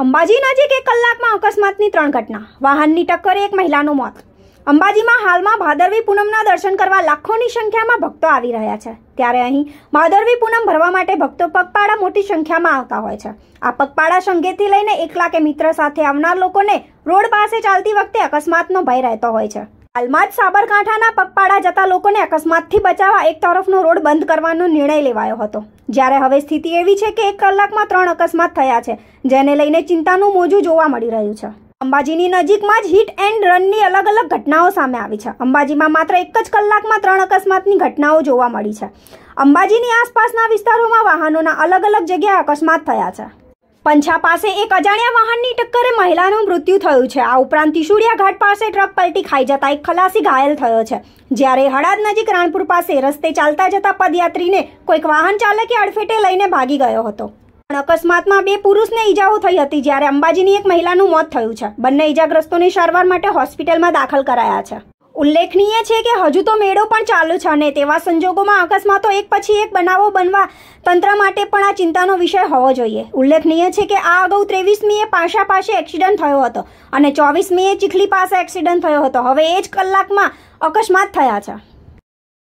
અંબાજી નજીક એક કલાકમાં અકસ્માતની ત્રણ ઘટના વાહનની ટક્કરે એક મહિલાનું મોત અંબાજીમાં હાલમાં ભાદરવી પૂનમના દર્શન કરવા લાખોની સંખ્યામાં ભક્તો આવી રહ્યા છે ત્યારે અહીં ભાદરવી પૂનમ ભરવા માટે ભક્તો પગપાળા મોટી સંખ્યામાં આવતા હોય છે આ પગપાળા સંગેથી લઈને એકલા કે મિત્ર સાથે આવનાર લોકોને રોડ પાસે ચાલતી વખતે અકસ્માતનો ભય રહેતો હોય છે હાલમાં જ સાબરકાંઠાના પગપાળા જતા લોકોને અકસ્માતથી બચાવવા એક તરફનો રોડ બંધ કરવાનો નિર્ણય લેવાયો હતો જ્યારે હવે સ્થિતિ એવી છે કે એક કલાકમાં ત્રણ અકસ્માત થયા છે જેને લઈને ચિંતાનું મોજું જોવા મળી રહ્યું છે અંબાજીની નજીકમાં જ હિટ એન્ડ રનની અલગ અલગ ઘટનાઓ સામે આવી છે અંબાજીમાં માત્ર એક જ કલાકમાં ત્રણ અકસ્માતની ઘટનાઓ જોવા મળી છે અંબાજીની આસપાસના વિસ્તારોમાં વાહનોના અલગ અલગ જગ્યાએ અકસ્માત થયા છે પંછા પાસે એક અજાણ્યા વાહનની ટક્કરે મહિલાનું મૃત્યુ થયું છે આ ઉપરાંત તિશુડિયા ઘાટ પાસે ટ્રક પલટી ખાઈ જતા એક ખલાસી ઘાયલ થયો છે જ્યારે હળાદ નજીક રાણપુર પાસે રસ્તે ચાલતા જતા પદયાત્રીને કોઈક વાહન ચાલકે અડફેટે લઈને ભાગી ગયો હતો પણ અકસ્માતમાં બે પુરુષને ઈજાઓ થઈ હતી જ્યારે અંબાજીની એક મહિલાનું મોત થયું છે બંને ઈજાગ્રસ્તોને સારવાર માટે હોસ્પિટલમાં દાખલ કરાયા છે ઉલ્લેખનીય છે કે હજુ તો મેળો પણ ચાલુ છે અને તેવા સંજોગોમાં અકસ્માતો એક પછી એક બનાવો બનવા તંત્ર માટે પણ આ ચિંતાનો વિષય હોવો જોઈએ ઉલ્લેખનીય છે કે આ અગાઉ ત્રેવીસમીએ પાશા પાસે એક્સિડન્ટ થયો હતો અને ચોવીસ મીએ ચીખલી પાસે એક્સિડન્ટ થયો હતો હવે એ જ કલાકમાં અકસ્માત થયા છે